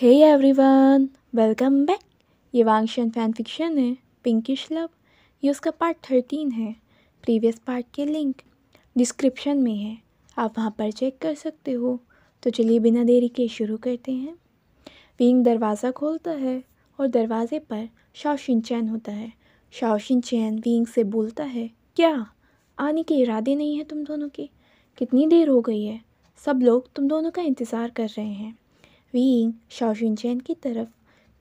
hey everyone welcome back ये Wangxian fan fiction है pinkish love ये उसका पार्ट थर्टीन है प्रीवियस पार्ट के लिंक डिस्क्रिप्शन में है आप वहाँ पर चेक कर सकते हो तो चलिए बिना देरी के शुरू करते हैं पिंक दरवाज़ा खोलता है और दरवाज़े पर शाओशिन चैन होता है शाओशिन चैन विंग से बोलता है क्या आने के इरादे नहीं हैं तुम दोनों के कितनी देर हो गई है सब लोग तुम दोनों का इंतज़ार कर रहे हैं वींग चैन की तरफ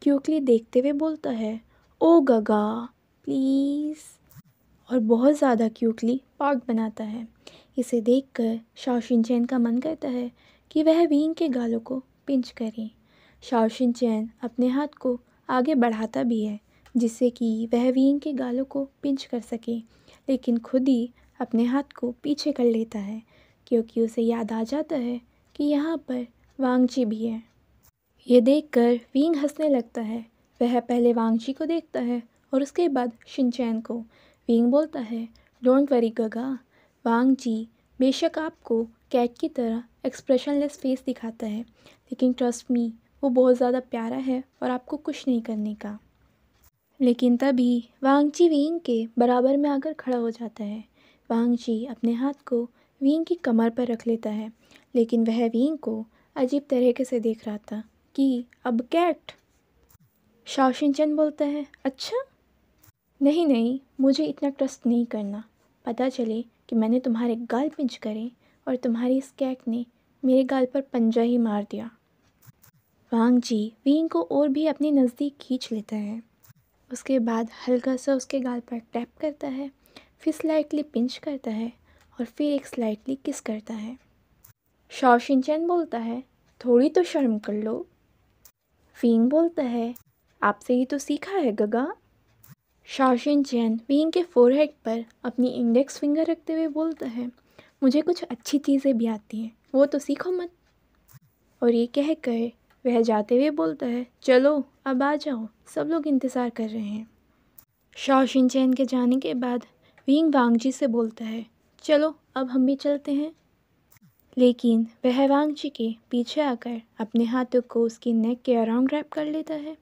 क्यूकली देखते हुए बोलता है ओ गगा प्लीज़ और बहुत ज़्यादा क्यूकली पार्क बनाता है इसे देखकर चैन का मन करता है कि वह वींग के गालों को पिंच करें चैन अपने हाथ को आगे बढ़ाता भी है जिससे कि वह वींग के गालों को पिंच कर सके लेकिन खुद ही अपने हाथ को पीछे कर लेता है क्योंकि उसे याद आ जाता है कि यहाँ पर वांगची भी है ये देखकर वींग हंसने लगता है वह पहले वांगची को देखता है और उसके बाद शिनचैन को वींग बोलता है डोंट वरी गगा वांग जी बेशक आपको कैट की तरह एक्सप्रेशनलेस फेस दिखाता है लेकिन ट्रस्ट मी वो बहुत ज़्यादा प्यारा है और आपको कुछ नहीं करने का लेकिन तभी वांगची वींग के बराबर में आकर खड़ा हो जाता है वांगची अपने हाथ को वींग की कमर पर रख लेता है लेकिन वह वींग को अजीब तरीके से देख रहा था कि अब कैट शाओशिन चंद बोलता है अच्छा नहीं नहीं मुझे इतना ट्रस्ट नहीं करना पता चले कि मैंने तुम्हारे गाल पिंच करे और तुम्हारी इस कैट ने मेरे गाल पर पंजा ही मार दिया वांग जी वीन को और भी अपने नज़दीक खींच लेता है उसके बाद हल्का सा उसके गाल पर टैप करता है फिर स्लाइटली पिंच करता है और फिर एक स्लाइटली किस करता है शाओ शिनचैन बोलता है थोड़ी तो शर्म कर लो फिंग बोलता है आपसे ही तो सीखा है गगा शाशिन चैन फींग के फोरहेड पर अपनी इंडेक्स फिंगर रखते हुए बोलता है मुझे कुछ अच्छी चीज़ें भी आती हैं वो तो सीखो मत और ये कह कर वह जाते हुए बोलता है चलो अब आ जाओ सब लोग इंतज़ार कर रहे हैं शाशिन चैन के जाने के बाद विंग वांगजी से बोलता है चलो अब हम भी चलते हैं लेकिन वह वांगची के पीछे आकर अपने हाथों को उसकी नेक के अराउंड रैप कर लेता है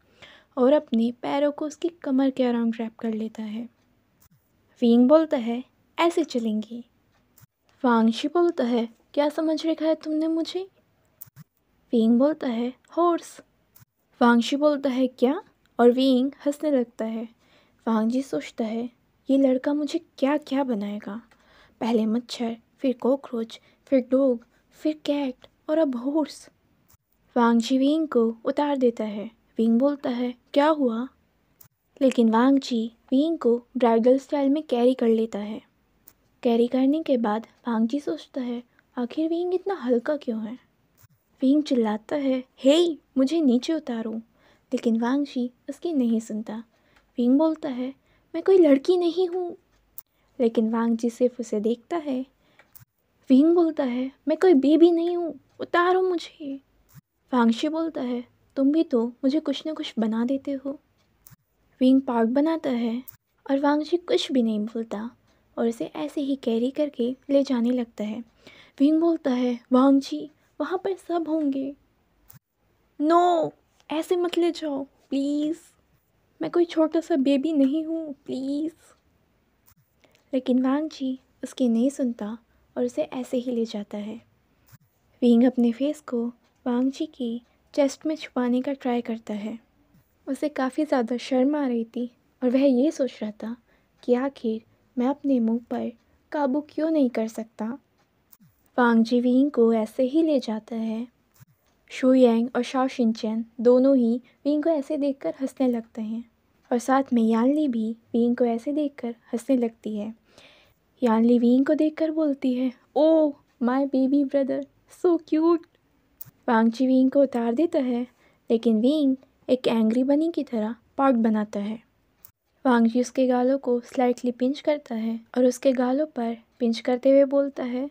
और अपने पैरों को उसकी कमर के अराउंड रैप कर लेता है विंग बोलता है ऐसे चलेंगी वांगशी बोलता है क्या समझ रखा है तुमने मुझे विंग बोलता है हॉर्स वांगशी बोलता है क्या और विंग हंसने लगता है वांगजी सोचता है ये लड़का मुझे क्या क्या बनाएगा पहले मच्छर फिर कॉकरोच फिर डॉग फिर कैट और अब हॉर्स वांगजी विंग को उतार देता है विंग बोलता है क्या हुआ लेकिन वांगजी विंग को ब्राइडल स्टाइल में कैरी कर लेता है कैरी करने के बाद वांगजी सोचता है आखिर विंग इतना हल्का क्यों है विंग चिल्लाता है हे hey, मुझे नीचे उतारो लेकिन वांगजी उसकी नहीं सुनता विंग बोलता है मैं कोई लड़की नहीं हूँ लेकिन वांगजी सिर्फ उसे देखता है विंग बोलता है मैं कोई बेबी नहीं हूँ उतारो मुझे फांगशी बोलता है तुम भी तो मुझे कुछ ना कुछ बना देते हो विंग पार्क बनाता है और वांगजी कुछ भी नहीं बोलता और उसे ऐसे ही कैरी करके ले जाने लगता है विंग बोलता है वांगजी वहाँ पर सब होंगे नो no, ऐसे मत ले जाओ प्लीज़ मैं कोई छोटा सा बेबी नहीं हूँ प्लीज़ लेकिन वांग जी उसकी नहीं सुनता और उसे ऐसे ही ले जाता है विंग अपने फेस को जी की चेस्ट में छुपाने का ट्राई करता है उसे काफ़ी ज़्यादा शर्म आ रही थी और वह ये सोच रहा था कि आखिर मैं अपने मुंह पर काबू क्यों नहीं कर सकता जी विंग को ऐसे ही ले जाता है शू यांग और शाव शिनचैन दोनों ही विंग को ऐसे देखकर हंसने लगते हैं और साथ में यानली भी विंग को ऐसे देखकर हंसने लगती है यान लिवीन को देखकर बोलती है oh my baby brother so cute Wangji Wei Ying को उतार देता है लेकिन विंग एक एंग्री बनी की तरह पार्ट बनाता है वांगजी उसके गालों को स्लाइटली पिंच करता है और उसके गालों पर पिंच करते हुए बोलता है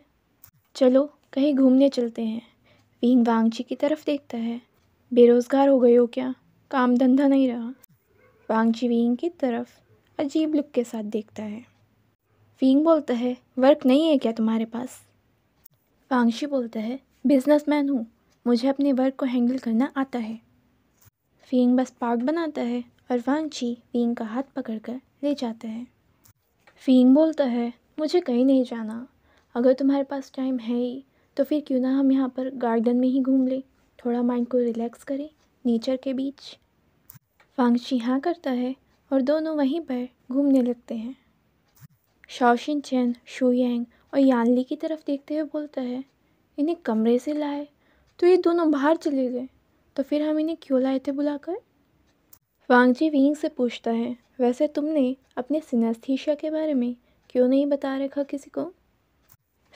चलो कहीं घूमने चलते हैं विंग वांगची की तरफ देखता है बेरोज़गार हो गए हो क्या काम धंधा नहीं रहा वांगची विंग की तरफ अजीब लुक के साथ देखता है फिंग बोलता है वर्क नहीं है क्या तुम्हारे पास फांगशी बोलता है बिजनेसमैन हूँ मुझे अपने वर्क को हैंडल करना आता है फिंग बस पार्क बनाता है और वांची फींग का हाथ पकड़कर ले जाता है फिंग बोलता है मुझे कहीं नहीं जाना अगर तुम्हारे पास टाइम है ही तो फिर क्यों ना हम यहाँ पर गार्डन में ही घूम लें थोड़ा माइंड को रिलैक्स करें नेचर के बीच फांगशी हाँ करता है और दोनों वहीं पर घूमने लगते हैं शाओशिन चैन शुयांग और यानली की तरफ देखते हुए बोलता है इन्हें कमरे से लाए तो ये दोनों बाहर चले गए तो फिर हम इन्हें क्यों लाए थे बुलाकर वांगजी विंग से पूछता है वैसे तुमने अपने सिनेस्थीशिया के बारे में क्यों नहीं बता रखा किसी को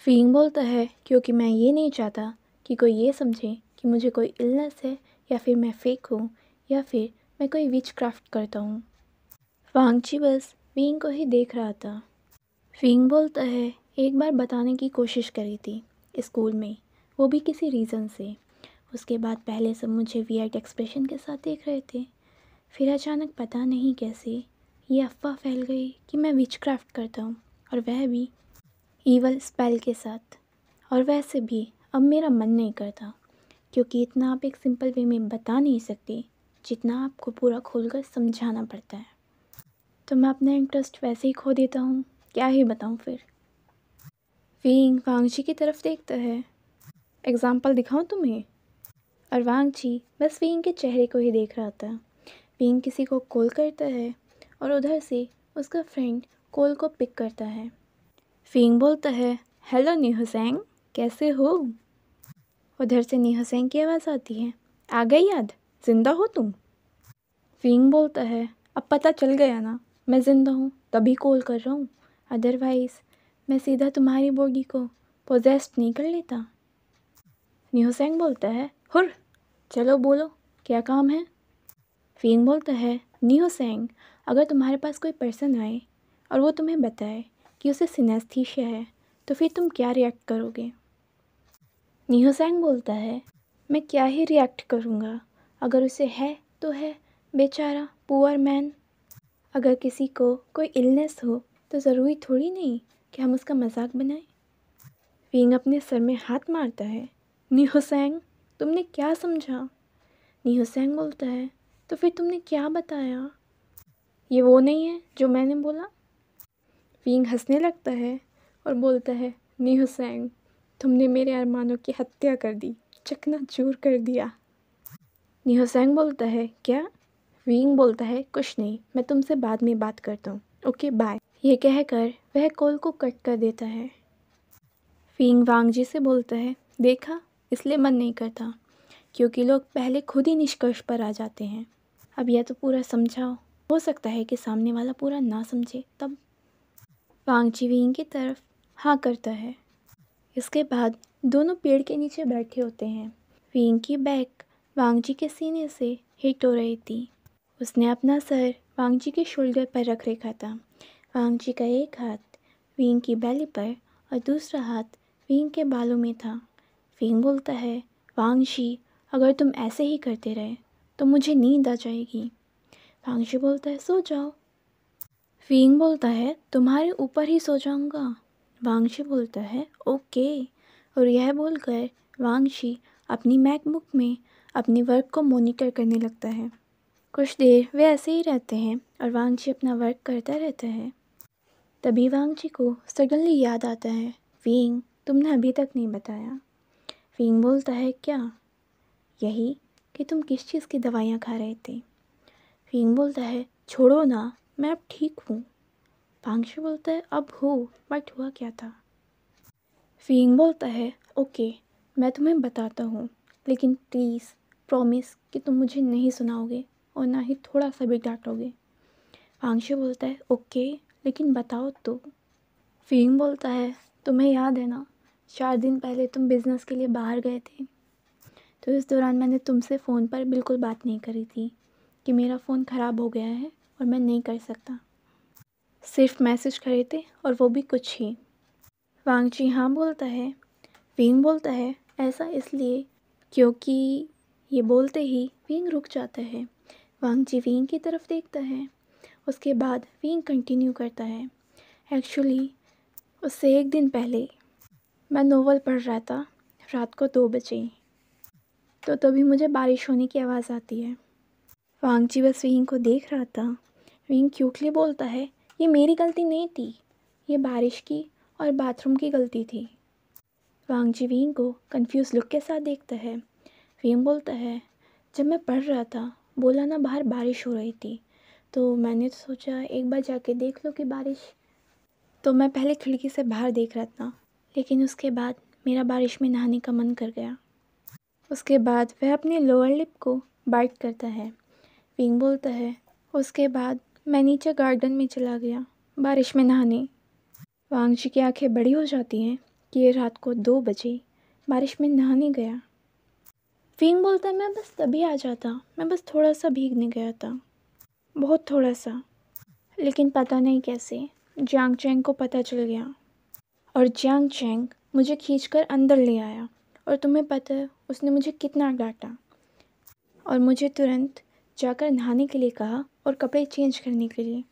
फींग बोलता है क्योंकि मैं ये नहीं चाहता कि कोई ये समझे कि मुझे कोई इलनेस है या फिर मैं फेक हूँ या फिर मैं कोई विच क्राफ्ट करता हूँ वांगची बस विंग को ही देख रहा था फिंग बोलता है एक बार बताने की कोशिश करी थी स्कूल में वो भी किसी रीज़न से उसके बाद पहले सब मुझे वी आइट एक्सप्रेशन के साथ देख रहे थे फिर अचानक पता नहीं कैसे ये अफवाह फैल गई कि मैं विच क्राफ्ट करता हूँ और वह भी ईवल स्पेल के साथ और वैसे भी अब मेरा मन नहीं करता क्योंकि इतना आप एक सिंपल वे में बता नहीं सकते जितना आपको पूरा खोलकर समझाना पड़ता है तो मैं अपना इंटरेस्ट वैसे ही खो देता हूँ क्या ही बताऊँ फिर फिंग वांगछी की तरफ देखता है एग्ज़ाम्पल दिखाऊँ तुम्हें और वांगची बस वींग के चेहरे को ही देख रहा था फिंग किसी को कॉल करता है और उधर से उसका फ्रेंड कॉल को पिक करता है फिंग बोलता है हेलो निहुसैंग कैसे हो उधर से निहुसैंग की आवाज़ आती है आ गई याद जिंदा हो तुम फिंग बोलता है अब पता चल गया ना मैं ज़िंदा हूँ तभी कॉल कर रहा हूँ अदरवाइज़ मैं सीधा तुम्हारी बॉडी को पोजेस्ट नहीं कर लेता न्यूसेंग बोलता है हुर चलो बोलो क्या काम है फींग बोलता है न्यूसेंग अगर तुम्हारे पास कोई पर्सन आए और वो तुम्हें बताए कि उसे सिनेस्थीशिया है तो फिर तुम क्या रिएक्ट करोगे न्यूसेंग बोलता है मैं क्या ही रिएक्ट करूँगा अगर उसे है तो है बेचारा पुअर मैन अगर किसी को कोई इलनेस हो तो ज़रूरी थोड़ी नहीं कि हम उसका मजाक बनाएं फेंग अपने सर में हाथ मारता है निहोसैंग तुमने क्या समझा निहोसैंग बोलता है तो फिर तुमने क्या बताया ये वो नहीं है जो मैंने बोला फेंग हंसने लगता है और बोलता है निहुसैंग तुमने मेरे अरमानों की हत्या कर दी चकना चूर कर दिया निहुसैंग बोलता है क्या विंग बोलता है कुछ नहीं मैं तुमसे बाद में बात करता हूँ ओके बाय यह कहकर वह कॉल को कट कर देता है वांग वांगजी से बोलता है देखा इसलिए मन नहीं करता क्योंकि लोग पहले खुद ही निष्कर्ष पर आ जाते हैं अब यह तो पूरा समझाओ हो सकता है कि सामने वाला पूरा ना समझे तब वांगजी विंग की तरफ हाँ करता है इसके बाद दोनों पेड़ के नीचे बैठे होते हैं विंग की बैक वांगजी के सीने से हिट हो रही थी उसने अपना सर वांगजी के शोल्डर पर रख रखा था वांगजी का एक हाथ फिंग की बैली पर और दूसरा हाथ वींग के बालों में था फिंग बोलता है वांगशी अगर तुम ऐसे ही करते रहे तो मुझे नींद आ जाएगी वांगशी बोलता है सो जाओ फिंग बोलता है तुम्हारे ऊपर ही सो जाऊंगा वांगशी बोलता है ओके और यह बोलकर वांगशी अपनी मैकबुक में अपने वर्क को मॉनिटर करने लगता है कुछ देर वे ऐसे ही रहते हैं और वांगशी अपना वर्क करता रहता है तभी जी को सडनली याद आता है फींग तुमने अभी तक नहीं बताया फींग बोलता है क्या यही कि तुम किस चीज़ की दवाइयाँ खा रहे थे फींग बोलता है छोड़ो ना मैं अब ठीक हूँ पांगशी बोलता है अब हो बट हुआ क्या था फींग बोलता है ओके मैं तुम्हें बताता हूँ लेकिन प्लीज़ प्रॉमिस कि तुम मुझे नहीं सुनाओगे और ना ही थोड़ा सा भी डांटोगे पांगशी बोलता है ओके लेकिन बताओ तो फीम बोलता है तुम्हें याद है ना चार दिन पहले तुम बिज़नेस के लिए बाहर गए थे तो इस दौरान मैंने तुमसे फ़ोन पर बिल्कुल बात नहीं करी थी कि मेरा फ़ोन ख़राब हो गया है और मैं नहीं कर सकता सिर्फ मैसेज करे थे और वो भी कुछ ही वांगची हाँ बोलता है विंग बोलता है ऐसा इसलिए क्योंकि ये बोलते ही विंग रुक जाता है वांगची विंग की तरफ देखता है उसके बाद विंग कंटिन्यू करता है एक्चुअली उससे एक दिन पहले मैं नोवल पढ़ रहा था रात को दो बजे तो तभी मुझे बारिश होने की आवाज़ आती है वांगची बस विंग को देख रहा था विंग क्यूटली बोलता है ये मेरी गलती नहीं थी ये बारिश की और बाथरूम की गलती थी वांगजी विंग को कंफ्यूज लुक के साथ देखता है विंग बोलता है जब मैं पढ़ रहा था बोला ना बाहर बारिश हो रही थी तो मैंने तो सोचा एक बार जाके देख लो कि बारिश तो मैं पहले खिड़की से बाहर देख रहा था लेकिन उसके बाद मेरा बारिश में नहाने का मन कर गया उसके बाद वह अपने लोअर लिप को बाइट करता है विंग बोलता है उसके बाद मैं नीचे गार्डन में चला गया बारिश में नहाने वांगशी की आंखें बड़ी हो जाती हैं कि ये रात को दो बजे बारिश में नहाने गया फिंग बोलता है मैं बस तभी आ जाता मैं बस थोड़ा सा भीगने गया था बहुत थोड़ा सा लेकिन पता नहीं कैसे जियांग चैंग को पता चल गया और जियांग चैंग मुझे कर अंदर ले आया और तुम्हें पता है उसने मुझे कितना डांटा और मुझे तुरंत जाकर नहाने के लिए कहा और कपड़े चेंज करने के लिए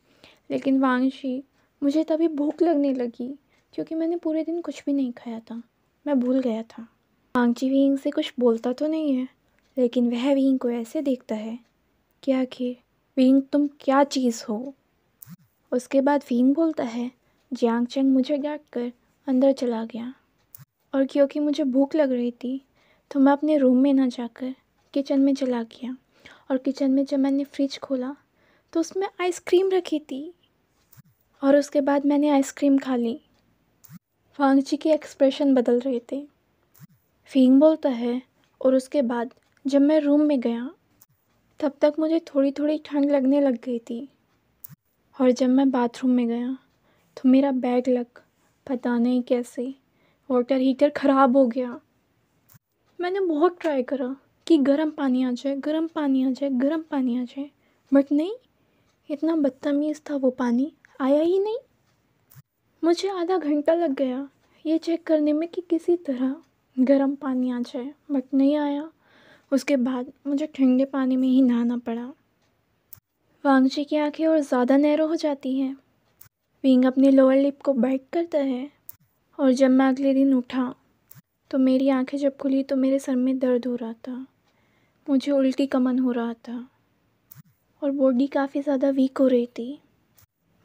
लेकिन वांगशी मुझे तभी भूख लगने लगी क्योंकि मैंने पूरे दिन कुछ भी नहीं खाया था मैं भूल गया था वांगची विंग से कुछ बोलता तो नहीं है लेकिन वह वहीं को ऐसे देखता है कि आखिर वींग तुम क्या चीज़ हो उसके बाद वींग बोलता है जियांग चेंग मुझे डांट कर अंदर चला गया और क्योंकि मुझे भूख लग रही थी तो मैं अपने रूम में ना जाकर किचन में चला गया और किचन में जब मैंने फ्रिज खोला तो उसमें आइसक्रीम रखी थी और उसके बाद मैंने आइसक्रीम खा ली फांग जी के एक्सप्रेशन बदल रहे थे फिंग बोलता है और उसके बाद जब मैं रूम में गया तब तक मुझे थोड़ी थोड़ी ठंड लगने लग गई थी और जब मैं बाथरूम में गया तो मेरा बैग लग पता नहीं कैसे वाटर हीटर ख़राब हो गया मैंने बहुत ट्राई करा कि गर्म पानी आ जाए गर्म पानी आ जाए गर्म पानी आ जाए बट नहीं इतना बदतमीज़ था वो पानी आया ही नहीं मुझे आधा घंटा लग गया ये चेक करने में कि किसी तरह गर्म पानी आ जाए बट नहीं आया उसके बाद मुझे ठंडे पानी में ही नहाना पड़ा वांगची की आंखें और ज़्यादा नैरो हो जाती हैं विंग अपनी लोअर लिप को बाइट करता है और जब मैं अगले दिन उठा तो मेरी आंखें जब खुली तो मेरे सर में दर्द हो रहा था मुझे उल्टी कमन हो रहा था और बॉडी काफ़ी ज़्यादा वीक हो रही थी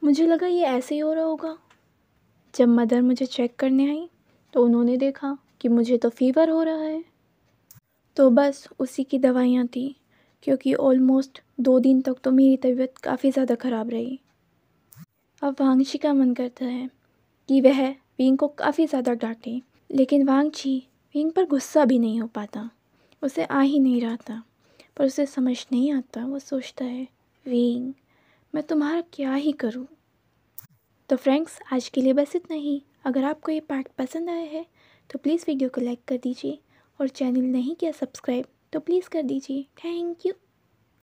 मुझे लगा ये ऐसे ही हो रहा होगा जब मदर मुझे चेक करने आई तो उन्होंने देखा कि मुझे तो फीवर हो रहा है तो बस उसी की दवाइयाँ थी क्योंकि ऑलमोस्ट दो दिन तक तो मेरी तबीयत काफ़ी ज़्यादा ख़राब रही अब वांगशी का मन करता है कि वह विंग को काफ़ी ज़्यादा डांटे लेकिन वांगशी विंग पर गुस्सा भी नहीं हो पाता उसे आ ही नहीं रहा था पर उसे समझ नहीं आता वो सोचता है विंग मैं तुम्हारा क्या ही करूँ तो फ्रेंड्स आज के लिए बस इतना ही अगर आपको ये पार्ट पसंद आया है तो प्लीज़ वीडियो को लाइक कर दीजिए और चैनल नहीं किया सब्सक्राइब तो प्लीज़ कर दीजिए थैंक यू